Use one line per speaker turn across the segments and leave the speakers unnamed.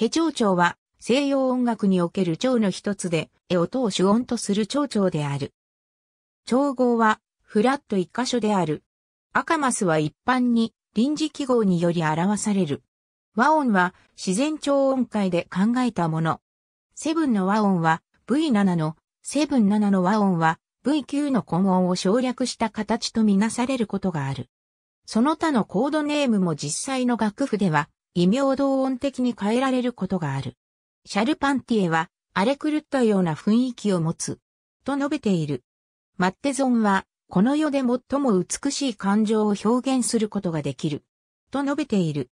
ヘ蝶々は西洋音楽における蝶の一つで、絵音を主音
とする蝶々である。調合は、フラット一箇所である。赤マスは一般に臨時記号により表される。和音は自然調音階で考えたもの。セブンの和音は V7 の、セブン7の和音は V9 の根音を省略した形とみなされることがある。その他のコードネームも実際の楽譜では異名同音的に変えられることがある。シャルパンティエは荒れ狂ったような雰囲気を持つ。と述べている。マッテゾンは、この世で最も美しい感情を表現することができる。と述べている。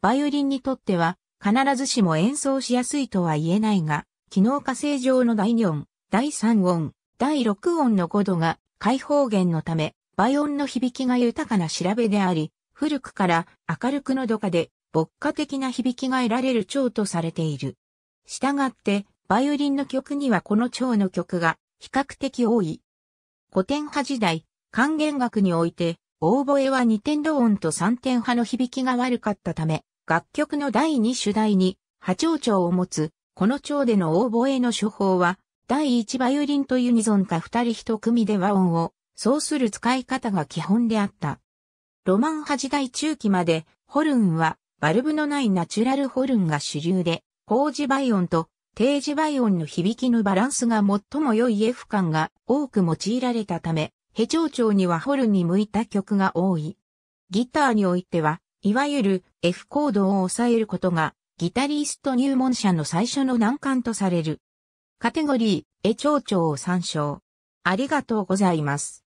バイオリンにとっては、必ずしも演奏しやすいとは言えないが、機能化性上の第2音、第3音、第6音の5度が開放弦のため、倍音の響きが豊かな調べであり、古くから明るくのどかで牧歌的な響きが得られる蝶とされている。したがって、バイオリンの曲にはこの蝶の曲が比較的多い。古典派時代、管弦楽において、オーボエは二点同音と三点派の響きが悪かったため、楽曲の第二主題に波長蝶を持つ、この蝶でのオーボエの処方は、第一バイオリンとユニゾンか二人一組で和音を、そうする使い方が基本であった。ロマン派時代中期まで、ホルンはバルブのないナチュラルホルンが主流で、高次倍音と低次倍音の響きのバランスが最も良い F 感が多く用いられたため、ヘ長調にはホルンに向いた曲が多い。ギターにおいては、いわゆる F コードを抑えることが、ギタリスト入門者の最初の難関とされる。カテゴリー、エ長
調を参照。ありがとうございます。